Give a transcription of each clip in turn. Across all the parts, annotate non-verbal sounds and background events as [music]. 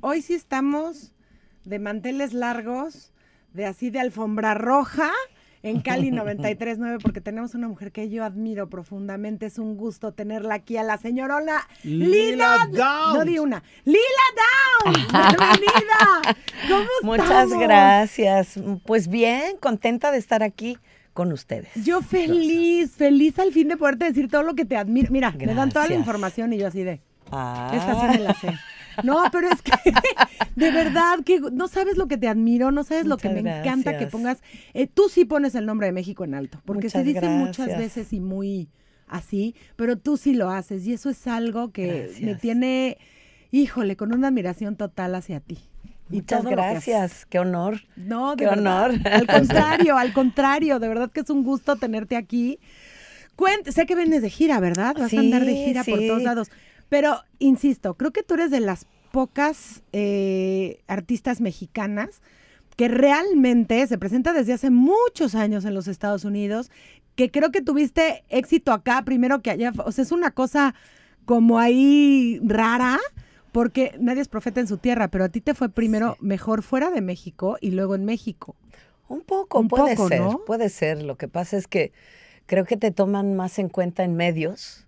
hoy sí estamos de manteles largos, de así de alfombra roja en Cali 939 [laughs] porque tenemos una mujer que yo admiro profundamente. Es un gusto tenerla aquí a la señorona Lila, Lila No di una. Lila Downs, [laughs] bienvenida. ¿Cómo Muchas gracias. Pues bien, contenta de estar aquí con ustedes. Yo feliz, feliz al fin de poderte decir todo lo que te admiro. Mira, me dan toda la información y yo así de. Ah. Esta sí me la sé. [laughs] No, pero es que [laughs] de verdad que no sabes lo que te admiro, no sabes lo que me encanta que pongas. Eh, tú sí pones el nombre de México en alto, porque se dice muchas veces y muy así, pero tú sí lo haces y eso es algo que me tiene, híjole, con una admiración total hacia ti. Muchas gracias, qué honor. No, qué honor. Al [laughs] contrario, al contrario, de verdad que es un gusto tenerte aquí. sé que vienes de gira, ¿verdad? Vas a andar de gira por todos lados. Pero, insisto, creo que tú eres de las pocas eh, artistas mexicanas que realmente se presenta desde hace muchos años en los Estados Unidos, que creo que tuviste éxito acá primero que allá. O sea, es una cosa como ahí rara, porque nadie es profeta en su tierra, pero a ti te fue primero mejor fuera de México y luego en México. Un poco, Un puede poco, ser, ¿no? puede ser. Lo que pasa es que creo que te toman más en cuenta en medios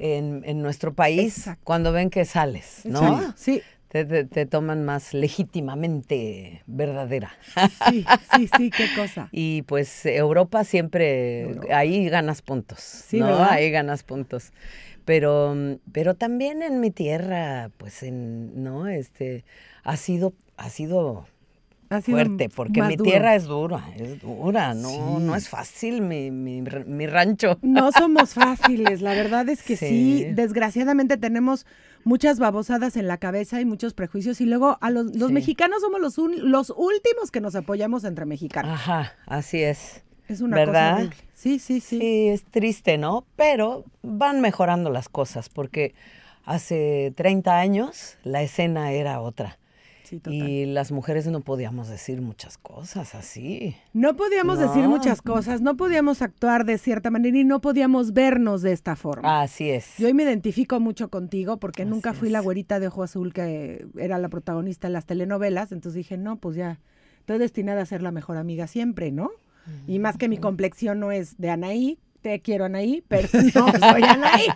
en, nuestro país cuando ven que sales, ¿no? Sí. Te, toman más legítimamente verdadera. Sí, sí, sí, qué cosa. [laughs] y pues Europa siempre, ahí ganas puntos, sí, ¿no? Ahí ganas puntos. Pero, pero también en mi tierra, pues en, ¿no? Este, ha sido, ha sido fuerte, porque mi tierra es dura, es dura, no, no es fácil mi, rancho. No somos fáciles, la verdad es que [laughs] sí. desgraciadamente tenemos muchas babosadas en la cabeza y muchos prejuicios y luego a los, los mexicanos somos los, los últimos que nos apoyamos entre mexicanos. Ajá, así es. Es una ¿verdad? cosa Sí, sí, sí. Sí, es triste, ¿no? Pero van mejorando las cosas porque hace 30 años la escena era otra. Y las mujeres no podíamos decir muchas cosas así. No podíamos decir muchas cosas, no podíamos actuar de cierta manera y no podíamos vernos de esta forma. Así es. Yo hoy me identifico mucho contigo porque nunca fui la güerita de ojo azul que era la protagonista en las telenovelas, entonces dije, no, pues ya, estoy destinada a ser la mejor amiga siempre, ¿no? Y más que mi complexión no es de Anaí, te quiero ahí, pero [laughs] no soy ahí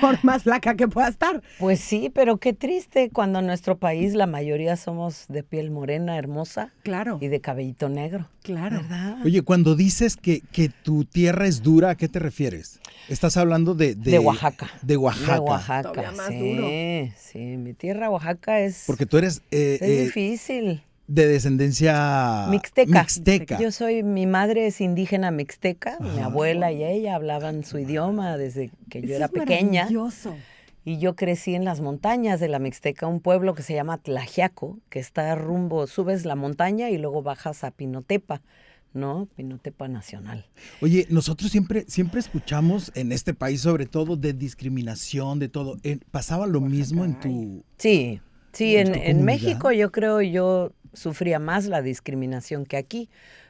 por más laca que pueda estar. Pues sí, pero qué triste cuando en nuestro país la mayoría somos de piel morena, hermosa. Claro. Y de cabellito negro. Claro. ¿verdad? Oye, cuando dices que, que tu tierra es dura, ¿a qué te refieres? Estás hablando de... De, Oaxaca. De Oaxaca. De Oaxaca. sí, sí, mi tierra Oaxaca es... Porque tú eres... Eh, es eh, difícil de descendencia mixteca. Yo soy, mi madre es indígena mixteca, mi ah. abuela y ella hablaban su idioma desde que yo era pequeña. Maravilloso. Y yo crecí en las montañas de la Mixteca, un pueblo que se llama Tlajiaco, que está rumbo, subes la montaña y luego bajas a Pinotepa. ¿no? Pinotepa Nacional. Oye, nosotros siempre, siempre escuchamos en este país, sobre todo, de discriminación, de todo. Eh, ¿Pasaba lo mismo en tu. Sí, sí, en, en, México yo creo, yo sufría más la discriminación que aquí,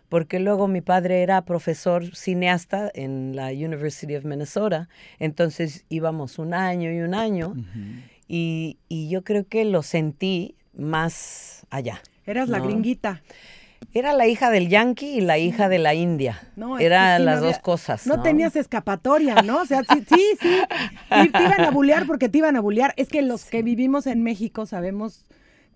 porque luego mi padre era profesor cineasta en la University of Minnesota, entonces íbamos un año y un año, y, yo creo que lo sentí más allá. Eras la gringuita. Era la hija del yankee y la hija de la india. No, Eran las dos cosas. ¿no? tenías escapatoria, ¿no? O sea, sí, sí, Y te iban a bullear porque te iban a bullear. Es que los que vivimos en México sabemos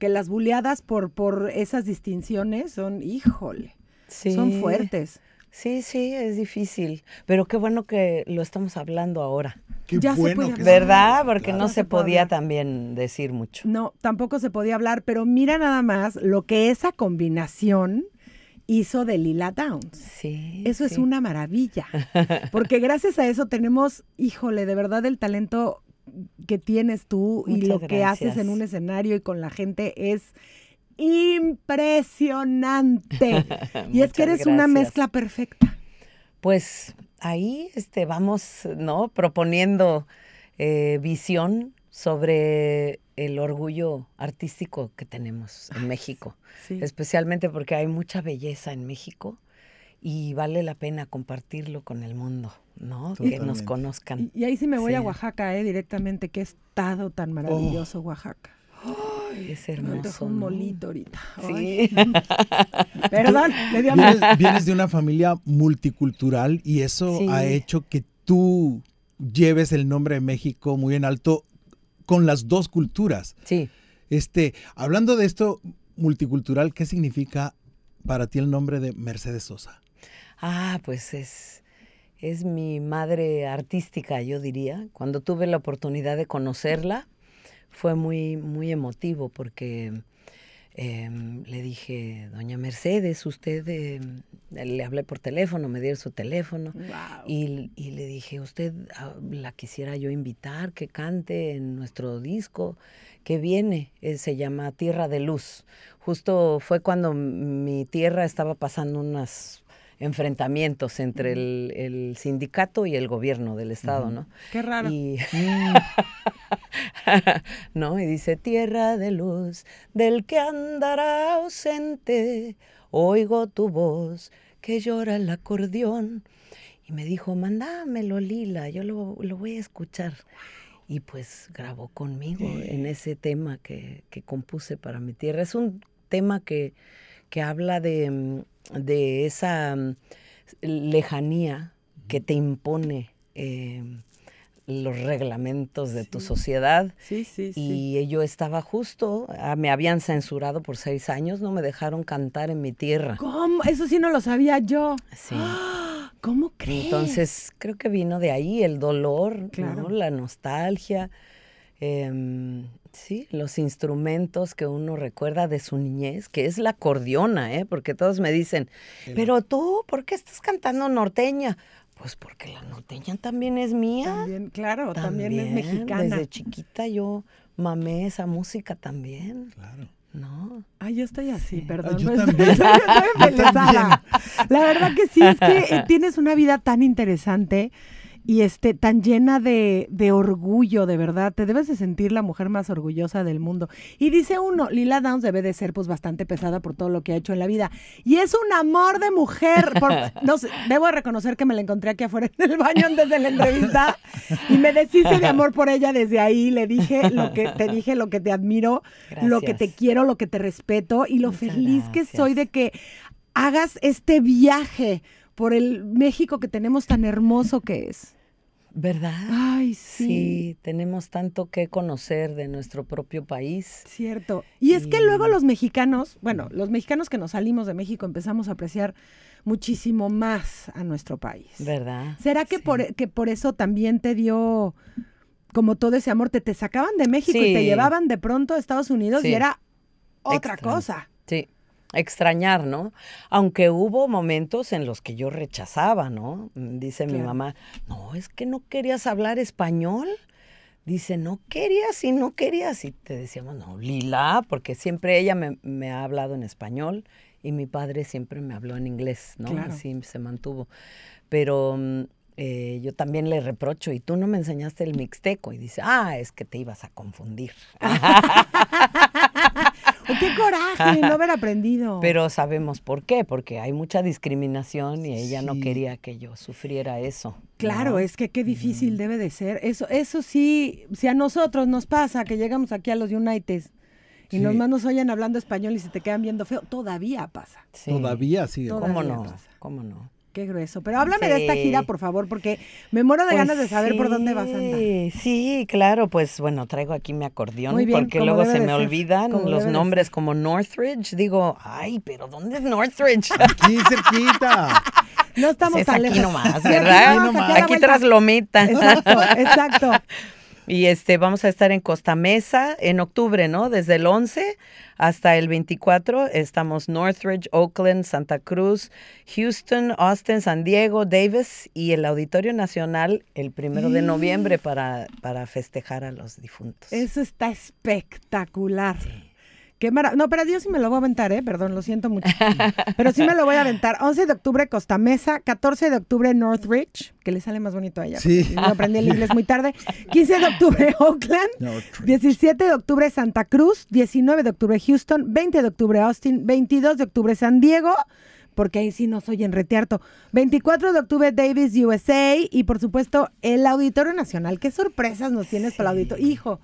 que las buleadas por, por esas distinciones son, híjole, sí. son fuertes. Sí, sí, es difícil, pero qué bueno que lo estamos hablando ahora. Qué ya bueno ¿Verdad? Porque no se, podía también decir mucho. No, tampoco se podía hablar, pero mira nada más lo que esa combinación hizo de Lila Downs. Sí. Eso es una maravilla, [laughs] porque gracias a eso tenemos, híjole, de verdad el talento que tienes tú y lo que haces en un escenario y con la gente es impresionante. [laughs] y es que eres una mezcla perfecta. Pues ahí este, vamos, ¿no? Proponiendo eh, visión sobre el orgullo artístico que tenemos en México, especialmente porque hay mucha belleza en México y vale la pena compartirlo con el mundo. ¿no? Que nos conozcan. Y, ahí sí me voy a Oaxaca, ¿eh? Directamente, qué estado tan oh. maravilloso Oaxaca. Ay, es hermoso. un molito ahorita. Sí. [laughs] Perdón, le di vienes, de una familia multicultural y eso ha hecho que tú lleves el nombre de México muy en alto con las dos culturas. Sí. Este, hablando de esto multicultural, ¿qué significa para ti el nombre de Mercedes Sosa? Ah, pues es es mi madre artística, yo diría. Cuando tuve la oportunidad de conocerla, fue muy, muy emotivo porque em, le dije, doña Mercedes, usted, em, le hablé por teléfono, me dio su teléfono y, le dije, usted ah, la quisiera yo invitar, que cante en nuestro disco que viene, eh, se llama Tierra de Luz. Justo fue cuando mi tierra estaba pasando unas enfrentamientos entre el, sindicato y el gobierno del Estado, ¿no? Qué raro. Y, mm. [laughs] ¿no? y dice, tierra de luz, del que andará ausente, oigo tu voz que llora el acordeón. Y me dijo, mandámelo, Lila, yo lo, voy a escuchar y pues grabó conmigo en ese tema que, que, compuse para mi tierra. Es un tema que, que habla de, mm, de esa mm, lejanía que te impone eh, los reglamentos de tu sociedad. Sí, sí, y yo estaba justo, ah, me habían censurado por seis años, no me dejaron cantar en mi tierra. ¿Cómo? Eso sí no lo sabía yo. Sí. ¡Ah! ¿Cómo crees? Entonces creo que vino de ahí el dolor, la nostalgia. Em, sí, los instrumentos que uno recuerda de su niñez, que es la acordeona, ¿eh? porque todos me dicen, pero tú, ¿por qué estás cantando norteña? Pues porque la norteña también es mía. También, claro, también, es mexicana. Desde chiquita yo mamé esa música también. Claro. No. Ay, yo estoy así, perdón. [laughs] [laughs] yo también. La verdad que sí, es que eh, tienes una vida tan interesante y este, tan llena de, orgullo, de verdad. Te debes de sentir la mujer más orgullosa del mundo. Y dice uno, Lila Downs debe de ser pues bastante pesada por todo lo que ha hecho en la vida. Y es un amor de mujer. [laughs] no sé, debo reconocer que me la encontré aquí afuera en el baño antes de la entrevista y me deshice de amor por ella desde ahí. Le dije lo que te dije, lo que te admiro, lo que te quiero, lo que te respeto y lo feliz que soy de que hagas este viaje por el México que tenemos tan hermoso que es. ¿Verdad? Ay, sí. sí. tenemos tanto que conocer de nuestro propio país. Cierto. Y, es que luego los mexicanos, bueno, los mexicanos que nos salimos de México empezamos a apreciar muchísimo más a nuestro país. ¿Verdad? ¿Será que, por, eso también te dio como todo ese amor? Te, te sacaban de México y te llevaban de pronto a Estados Unidos y era otra cosa. Sí extrañar, ¿no? Aunque hubo momentos en los que yo rechazaba, ¿no? Mm, dice mi mamá, no, es que no querías hablar español. Dice, no querías y no querías. Y te decíamos, no, Lila, porque siempre ella me, ha hablado en español y mi padre siempre me habló en inglés, ¿no? Así se mantuvo. Pero mm, eh, yo también le reprocho, y tú no me enseñaste el mixteco. Y dice, ah, es que te ibas a confundir. [laughs] [laughs] ¡Qué coraje no haber aprendido! Pero sabemos por qué, porque hay mucha discriminación y ella no quería que yo sufriera eso. Claro, es que qué difícil debe de ser. Eso, eso sí, si a nosotros nos pasa que llegamos aquí a los United y nos más nos oyen hablando español y se te quedan viendo feo, todavía pasa. Todavía sí. ¿Cómo, no? ¿Cómo no? Qué grueso. Pero háblame de esta gira, por favor, porque me muero de ganas de pues saber por dónde vas a andar. Sí, claro, pues bueno, traigo aquí mi acordeón porque luego se me olvidan los nombres como Northridge. Digo, ay, pero ¿dónde es Northridge? [laughs] Aquí cerquita. No estamos pues aquí lejos. nomás, ¿verdad? aquí, aquí tras Lomita. Exacto, exacto. [laughs] Y este, vamos a estar en Costa Mesa en octubre, ¿no? Desde el 11 hasta el 24 estamos Northridge, Oakland, Santa Cruz, Houston, Austin, San Diego, Davis y el Auditorio Nacional el primero de noviembre para, para festejar a los difuntos. Eso está espectacular. Qué No, pero Dios sí me lo voy a aventar, ¿eh? Perdón, lo siento mucho. Pero sí me lo voy a aventar. 11 de octubre Costa Mesa, 14 de octubre Northridge, que le sale más bonito a ella. Sí. aprendí el inglés muy tarde. 15 de octubre [laughs] Oakland, 17 de octubre Santa Cruz, 19 de octubre Houston, 20 de octubre Austin, 22 de octubre San Diego, porque ahí sí no soy enretearto. 24 de octubre Davis, USA, y por supuesto el Auditorio Nacional. Qué sorpresas nos tienes para el auditorio. Hijo.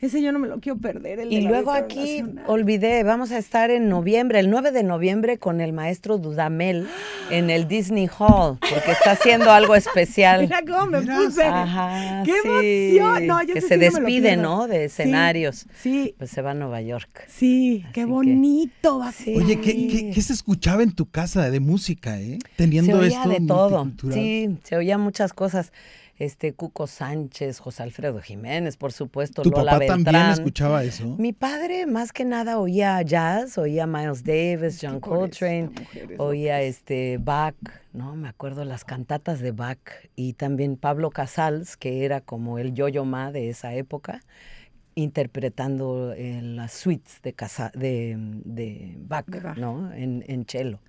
Ese yo no me lo quiero perder. y luego aquí olvidé, vamos a estar en noviembre, el 9 de noviembre, con el maestro Dudamel en el Disney Hall, porque está haciendo algo especial. [laughs] Mira cómo me puse. Ajá, ¡Qué emoción! que se despide, no, De escenarios. Sí, Pues se va a Nueva York. Sí, qué bonito va a ser. Oye, ¿qué, se escuchaba en tu casa de música, eh? Teniendo se oía esto de todo. Sí, se oía muchas cosas este Cuco Sánchez, José Alfredo Jiménez, por supuesto, ¿Tu Lola papá también escuchaba eso? Mi padre más que nada oía jazz, oía Miles Davis, John Coltrane, oía este Bach, no me acuerdo las cantatas de Bach y también Pablo Casals, que era como el yo-yo ma de esa época interpretando eh, las suites de, casa, mm, de, Bach, ¿no? En, en cello.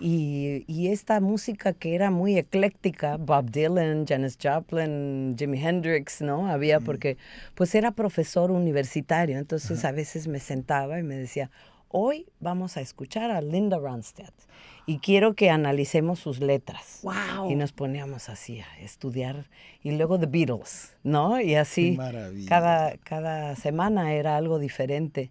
Y, y, esta música que era muy ecléctica, Bob Dylan, Janis Joplin, Jimi Hendrix, ¿no? Había porque, pues era profesor universitario, entonces a veces me sentaba y me decía, hoy vamos a escuchar a Linda Ronstadt y quiero que analicemos sus letras. Y nos poníamos así a estudiar y luego The Beatles, ¿no? Y así cada, cada semana era algo diferente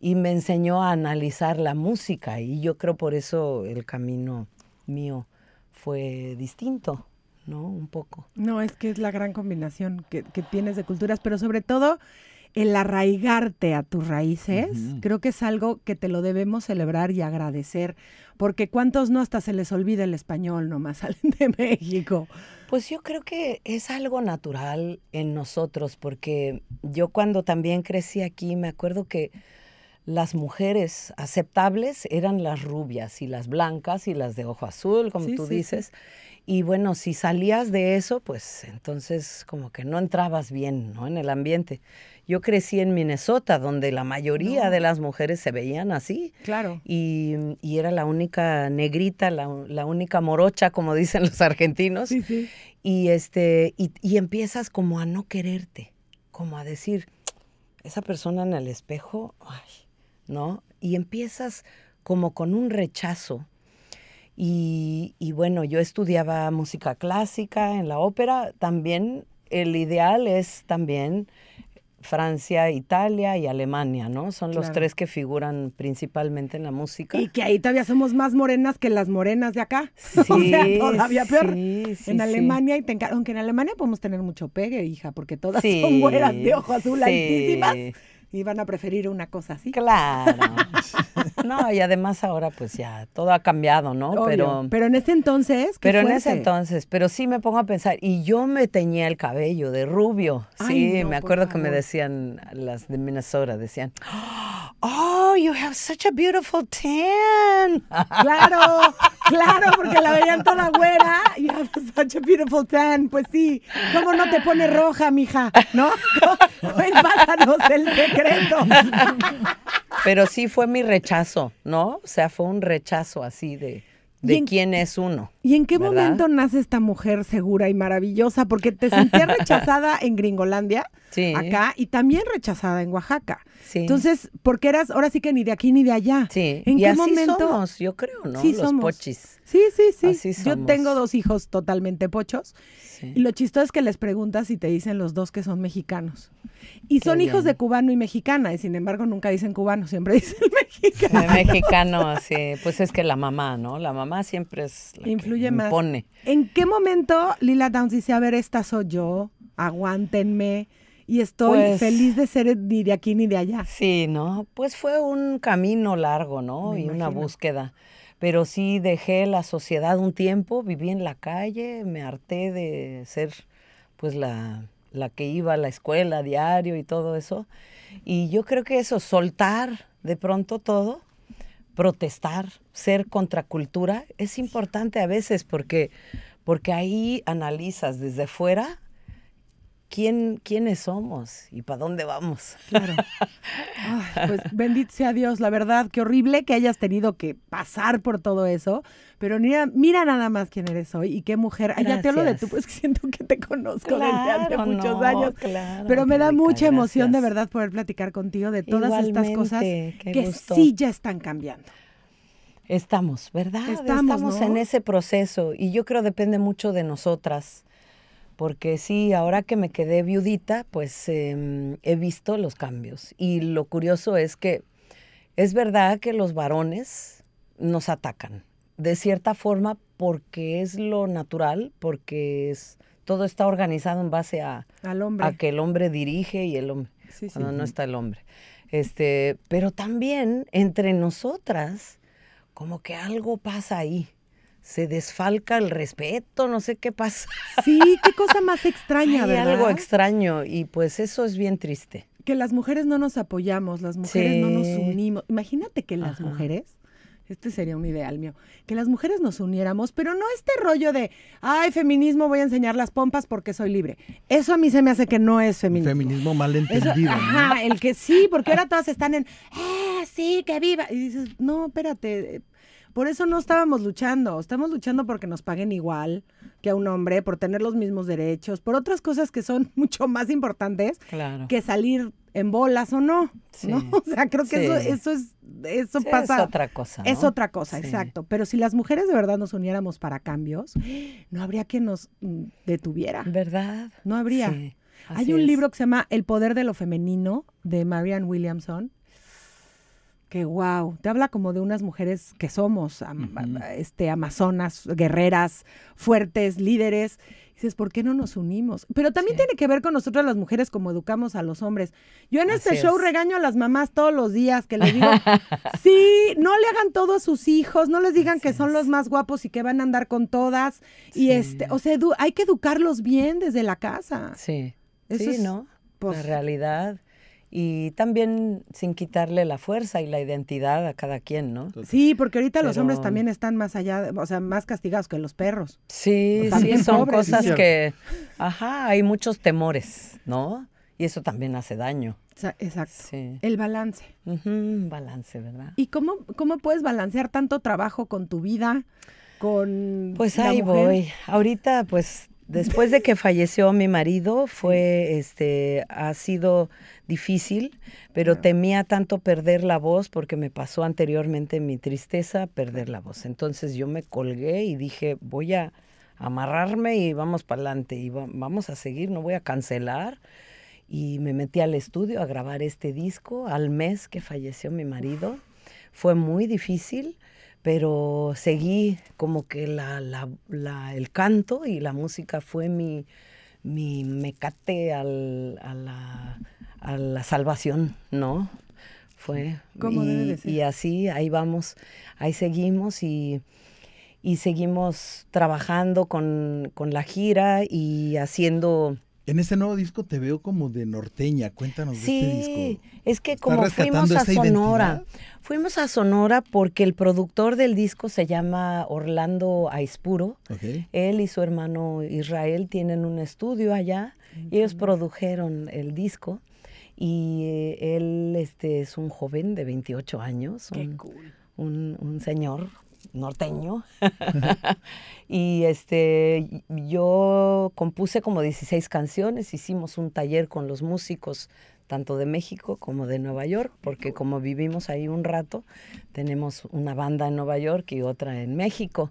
y me enseñó a analizar la música y yo creo por eso el camino mío fue distinto, ¿no? Un poco. No, es que es la gran combinación que, que tienes de culturas, pero sobre todo el arraigarte a tus raíces, creo que es algo que te lo debemos celebrar y agradecer, porque cuántos no hasta se les olvida el español nomás [laughs] salen de México. Pues yo creo que es algo natural en nosotros, porque yo cuando también crecí aquí me acuerdo que las mujeres aceptables eran las rubias y las blancas y las de ojo azul, como tú dices. Y bueno, si salías de eso, pues entonces como que no entrabas bien ¿no? en el ambiente. Yo crecí en Minnesota, donde la mayoría de las mujeres se veían así. Claro. Y, mm, era la única negrita, la, única morocha, como [laughs] dicen los argentinos. Y, este, y, empiezas como a no quererte, como a decir, esa persona en el espejo, ay, ¿no? Y empiezas como con un rechazo. Y, y, bueno, yo estudiaba música clásica en la ópera. También el ideal es también Francia, Italia y Alemania, ¿no? Son los tres que figuran principalmente en la música. Y que ahí todavía somos más morenas que las morenas de acá. [laughs] o sea, todavía peor. en Alemania, y aunque en Alemania podemos tener mucho pegue, hija, porque todas son güeras de ojo azul altísimas y van a preferir una cosa así. Claro. [laughs] No, y además ahora pues ya todo ha cambiado, ¿no? pero, pero en ese entonces. pero en ese entonces, pero sí me pongo a pensar, y yo me teñía el cabello de rubio. sí, me acuerdo que me decían las de Minnesota, decían, oh, you have such a beautiful tan. Claro, [laughs] Claro, porque la veían toda güera. y have pues, such a beautiful tan. Pues sí, ¿cómo no te pone roja, mija? ¿No? Pues pásanos el secreto. Pero sí fue mi rechazo, ¿no? O sea, fue un rechazo así de, de quién es uno. ¿Y en qué momento nace esta mujer segura y maravillosa? Porque te sentías [laughs] rechazada en Gringolandia, acá, y también rechazada en Oaxaca. Sí. Entonces, porque eras ahora sí que ni de aquí ni de allá. Sí. ¿En qué momento? yo creo, ¿no? Sí, Los somos. pochis. Sí, sí, sí. yo tengo dos hijos totalmente pochos. Y lo chistoso es que les preguntas y te dicen los dos que son mexicanos. Y son hijos de cubano y mexicana, y sin embargo nunca dicen cubano, siempre [laughs] dicen mexicano. mexicano, sí. Pues es que la mamá, ¿no? La mamá siempre es. La incluye ¿En qué momento Lila Downs dice, a ver, esta soy yo, aguántenme? y estoy pues feliz de ser ni de aquí ni de allá. Sí, ¿no? Pues fue un camino largo, ¿no? y una búsqueda. Pero sí dejé la sociedad un tiempo, viví en la calle, me harté de ser pues la, la que iba a la escuela diario y todo eso. Y yo creo que eso, soltar de pronto todo protestar, ser contracultura, es importante a veces porque, porque ahí analizas desde fuera quiénes somos y para dónde vamos. Claro. [laughs] pues bendito sea Dios, la verdad, qué horrible que hayas tenido que pasar por todo eso. Pero mira, mira nada más quién eres hoy y qué mujer. Ay, ya te hablo de tú, pues [laughs] siento que te conozco desde hace muchos años. Claro, pero me da mucha emoción de verdad poder platicar contigo de todas estas cosas que sí ya están cambiando. Estamos, ¿verdad? Estamos, en ese proceso y yo creo depende mucho de nosotras porque sí, ahora que me quedé viudita, pues em, he visto los cambios. Y lo curioso es que es verdad que los varones nos atacan, de cierta forma, porque es lo natural, porque es, todo está organizado en base a, Al hombre. a que el hombre dirige y el hombre, cuando no está el hombre. Este, pero también entre nosotras, como que algo pasa ahí se desfalca el respeto, no sé qué pasa. Sí, qué cosa más extraña, [laughs] Hay ¿verdad? algo extraño y pues eso es bien triste. Que las mujeres no nos apoyamos, las mujeres no nos unimos. Imagínate que las mujeres este sería un ideal mío, que las mujeres nos uniéramos, pero no este rollo de, ay, feminismo, voy a enseñar las pompas porque soy libre. Eso a mí se me hace que no es feminismo. Feminismo mal entendido. Ajá, el que sí, porque ahora todas están en, eh, sí, que viva. Y dices, no, espérate, por eso no estábamos luchando. Estamos luchando porque nos paguen igual que a un hombre, por tener los mismos derechos, por otras cosas que son [laughs] mucho más importantes que salir en bolas o no, no. [laughs] O sea, creo que eso, eso es, eso pasa. Es otra cosa. Es otra cosa, exacto. Pero si las mujeres de verdad nos uniéramos para cambios, no habría quien nos mm, detuviera. ¿Verdad? No habría. Hay un libro que se llama El poder de lo femenino de Marianne Williamson que wow, te habla como de unas mujeres que somos, este, amazonas, guerreras, fuertes, líderes. dices, ¿por qué no nos unimos? Pero también tiene que ver con nosotras las mujeres como educamos a los hombres. Yo en este show regaño a las mamás todos los días que les digo, [laughs] sí, no le hagan todo a sus hijos, no les digan que son los más guapos y que van a andar con todas. Y este, o sea, hay que educarlos bien desde la casa. Sí. sí, ¿no? Pues, la realidad y también sin quitarle la fuerza y la identidad a cada quien, ¿no? Sí, porque ahorita los hombres también están más allá, o sea, más castigados que los perros. Sí, sí, son cosas que, ajá, hay muchos temores, ¿no? Y eso también hace daño. Exacto. El balance. balance, ¿verdad? ¿Y cómo, cómo puedes balancear tanto trabajo con tu vida, con... Pues ahí voy. Ahorita, pues después de que falleció mi marido, fue, este, ha sido difícil, pero temía tanto perder la voz porque me pasó anteriormente mi tristeza perder la voz. Entonces yo me colgué y dije, voy a amarrarme y vamos para adelante y vamos a seguir, no voy a cancelar. Y me metí al estudio a grabar este disco al mes que falleció mi marido. Fue muy difícil, pero seguí como que la, la, el canto y la música fue mi, mi mecate al, a la a la salvación, ¿no? Fue. ¿Cómo y, debe y así, ahí vamos, ahí seguimos y, seguimos trabajando con, la gira y haciendo... En ese nuevo disco te veo como de norteña, cuéntanos de este disco. Sí, es que como fuimos a Sonora, fuimos a Sonora porque el productor del disco se llama Orlando Aispuro. Él y su hermano Israel tienen un estudio allá y ellos produjeron el disco. Y eh, él este, es un joven de 28 años, un, un, señor norteño. [laughs] y este, yo compuse como 16 canciones, hicimos un taller con los músicos tanto de México como de Nueva York, porque como vivimos ahí un rato, tenemos una banda en Nueva York y otra en México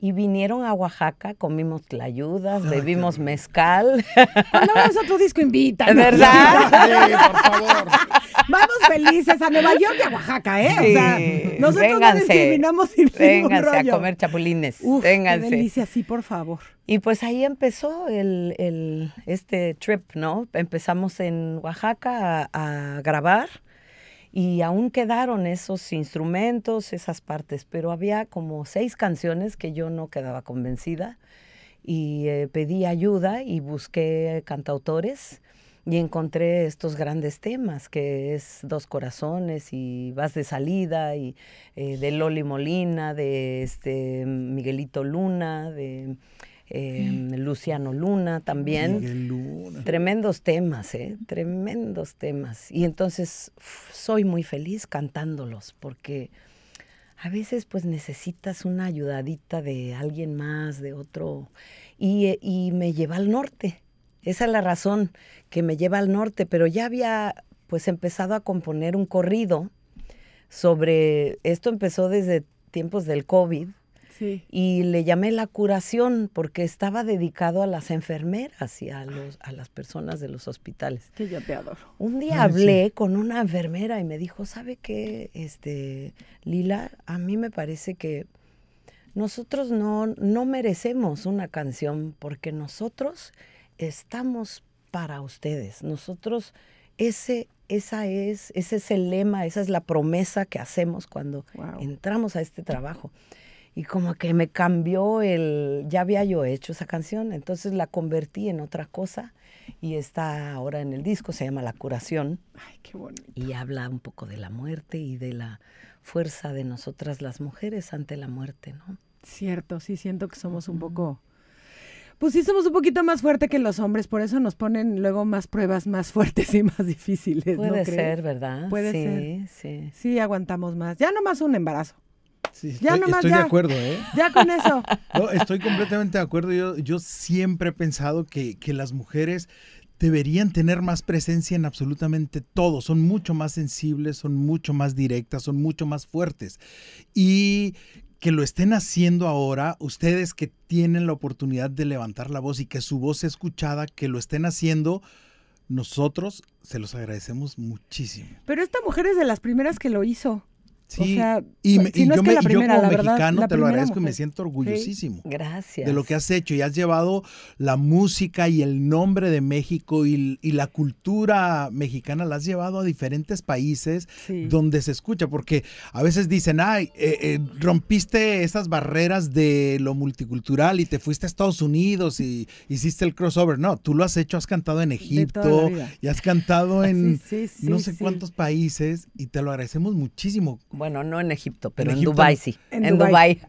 y vinieron a Oaxaca, comimos tlayudas, bebimos mezcal. [laughs] Ah, no vamos a tu disco, invita. ¿Verdad? Sí, por favor. Vamos felices a Nueva York y a Oaxaca, ¿eh? O sea, nosotros vénganse, no discriminamos sin Vénganse a comer chapulines. Uf, Qué delicia, sí, por favor. Y pues ahí empezó el, el este trip, ¿no? Empezamos en Oaxaca a grabar y aún quedaron esos instrumentos, esas partes, pero había como seis canciones que yo no quedaba convencida y eh, pedí ayuda y busqué cantautores y encontré estos grandes temas que es Dos Corazones y Vas de Salida y eh, de Loli Molina, de este, Miguelito Luna, de Em, Luciano Luna también. Tremendos temas, ¿eh? Tremendos temas. Y entonces soy muy feliz cantándolos porque a veces pues necesitas una ayudadita de alguien más, de otro, y, eh, y me lleva al norte. Esa es la razón que me lleva al norte, pero ya había pues empezado a componer un corrido sobre, esto empezó desde tiempos del COVID, y le llamé la curación porque estaba dedicado a las enfermeras y a, los, a las personas de los hospitales. Que yo te adoro. Un día hablé con una enfermera y me dijo, ¿sabe qué, este, Lila? A mí me parece que nosotros no, no merecemos una canción porque nosotros estamos para ustedes. Nosotros, ese, esa es, ese es el lema, esa es la promesa que hacemos cuando entramos a este trabajo y como que me cambió el, ya había yo hecho esa canción, entonces la convertí en otra cosa y está ahora en el disco, se llama La Curación. Ay, qué bonito. Y habla un poco de la muerte y de la fuerza de nosotras las mujeres ante la muerte, ¿no? Cierto, sí, siento que somos un poco... Pues sí, somos un poquito más fuerte que los hombres, por eso nos ponen luego más pruebas más [laughs] fuertes y más difíciles. Puede ser, ¿verdad? Puede sí, ser. Sí, sí. aguantamos más. Ya nomás un embarazo estoy, de acuerdo, ¿eh? Ya con eso. [laughs] estoy completamente de acuerdo. Yo, siempre he pensado que, que las mujeres deberían tener más presencia en absolutamente todo. Son mucho más sensibles, son mucho más directas, son mucho más fuertes. Y que lo estén haciendo ahora, ustedes que tienen la oportunidad de levantar la voz y que su voz sea escuchada, que lo estén haciendo, nosotros se los agradecemos muchísimo. Pero esta mujer es de las primeras que lo hizo. Sí, y, yo, me, como mexicano te lo agradezco y me siento orgullosísimo. gracias. De lo que has hecho y has llevado la música y el nombre de México y, la cultura mexicana, la has llevado a diferentes países donde se escucha, porque a veces dicen, ay, eh, eh, rompiste esas barreras de lo multicultural y te fuiste a Estados Unidos y hiciste el crossover. No, tú lo has hecho, has cantado en Egipto y has cantado [laughs] en no sé cuántos países y te lo agradecemos muchísimo bueno, no en Egipto, pero en, Dubai Dubái sí. En, Dubai. Dubái.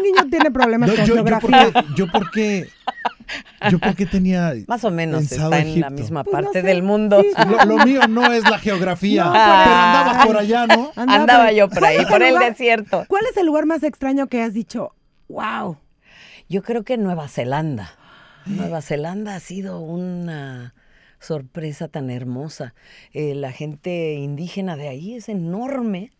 mi niño tiene problemas con geografía. Yo porque, yo porque, tenía Más o menos está en la misma pues parte del mundo. Lo, mío no es la geografía, pero andaba por allá, ¿no? Andaba, yo por ahí, por el, desierto. ¿Cuál es el lugar más extraño que has dicho? ¡Wow! Yo creo que Nueva Zelanda. Nueva Zelanda ha sido una sorpresa tan hermosa. Eh, la gente indígena de ahí es enorme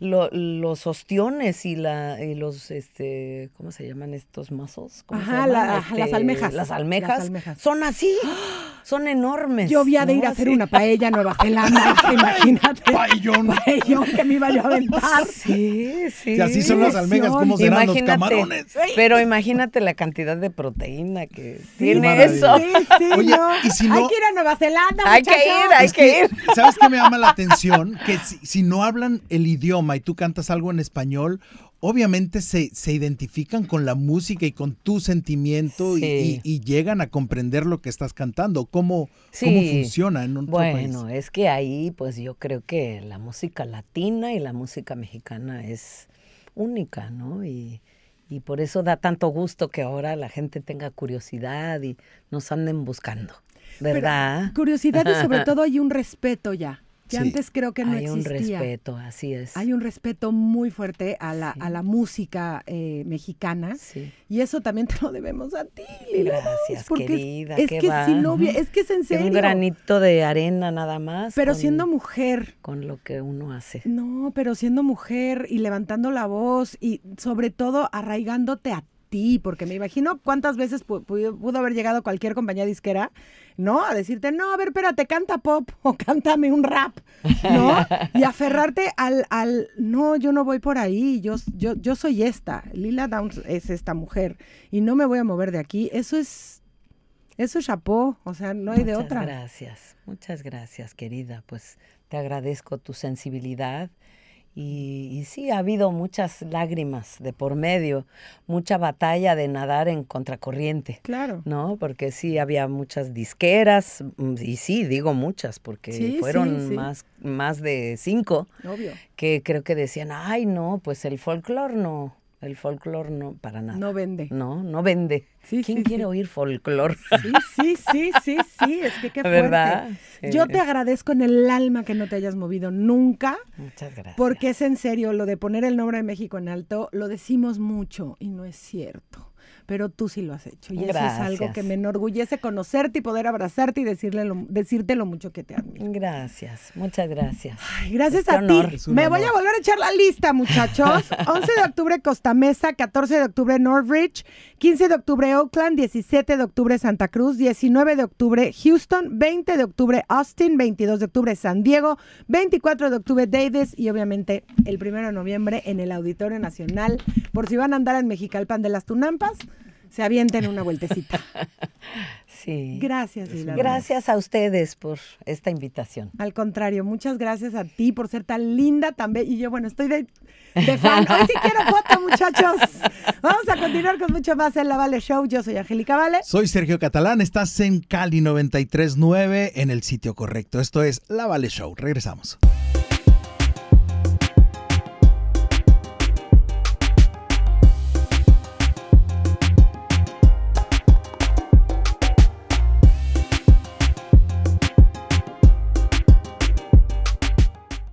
los ostiones y, la, los, este, ¿cómo se llaman estos mazos? Ajá, las, este, almejas. las almejas. Son así. [gasps] Son enormes. Yo había de ir a hacer una paella a Nueva Zelanda, [laughs] [laughs] imagínate. Paellón. Paellón que me iba a aventar. [laughs] Sí, sí. Y así son las almejas, como serán los camarones? Pero imagínate la cantidad de proteína que tiene eso. Sí, sí, Oye, hay que ir a Nueva Zelanda, Hay que ir, hay que, ir. ¿Sabes qué me llama la atención? Que si no hablan el idioma, y tú cantas algo en español, obviamente se, identifican con la música y con tu sentimiento y, llegan a comprender lo que estás cantando. ¿Cómo, funciona en un Bueno, es que ahí pues yo creo que la música latina y la música mexicana es única, ¿no? Y, por eso da tanto gusto que ahora la gente tenga curiosidad y nos anden buscando, ¿verdad? curiosidad y sobre [laughs] todo hay un respeto ya que antes creo que no existía. Hay un respeto, así es. Hay un respeto muy fuerte a la, a la música eh, mexicana. Sí. Y eso también te lo debemos a ti, Gracias, porque querida. Es, que si no es que es en serio. Un granito de arena nada más. Pero siendo mujer. Con lo que uno hace. No, pero siendo mujer y levantando la voz y sobre todo arraigándote a ti, porque me imagino cuántas veces pudo haber llegado cualquier compañía disquera ¿no? A decirte, no, a ver, espérate, canta pop [laughs] o cántame un rap, ¿no? [laughs] y aferrarte al, al, no, yo no voy por ahí, yo, yo, yo soy esta, Lila Downs es esta mujer y no me voy a mover de aquí, eso es, eso es chapó, o sea, no hay de otra. Muchas gracias, muchas gracias, querida, pues te agradezco tu sensibilidad y, sí, ha habido muchas lágrimas de por medio, mucha batalla de nadar en contracorriente. Claro. ¿No? Porque sí, había muchas disqueras, mm, y sí, digo muchas, porque fueron Más, más de cinco. Que creo que decían, ay, no, pues el folclore no el folclore no, para nada. No vende. No, no vende. ¿Quién quiere oír folclore? Sí, sí, sí, sí, sí, es que qué fuerte. ¿Verdad? Yo te agradezco en el alma que no te hayas movido nunca. Muchas gracias. Porque es en serio, lo de poner el nombre de México en alto, lo decimos mucho y no es cierto pero tú sí lo has hecho. Y eso es algo que me enorgullece conocerte y poder abrazarte y decirle lo, decirte lo mucho que te admiro. Gracias, muchas gracias. gracias a ti. Me voy a volver a echar la lista, muchachos. 11 [laughs] de octubre Costa Mesa, 14 de octubre Northridge, 15 de octubre Oakland, 17 de octubre Santa Cruz, 19 de octubre Houston, 20 de octubre Austin, 22 de octubre San Diego, 24 de octubre Davis y obviamente el 1 de noviembre en el Auditorio Nacional. Por si van a andar en pan de las Tunampas, se avienten una vueltecita. [laughs] sí. Gracias, Gracias a ustedes por esta invitación. Al contrario, muchas gracias a ti por ser tan linda, también Y yo, bueno, estoy de, fan. Hoy sí quiero foto, muchachos. Vamos a continuar con mucho más en La Vale Show. Yo soy Angélica Vale. Soy Sergio Catalán. Estás en Cali 93.9 en el sitio correcto. Esto es La Vale Show. Regresamos.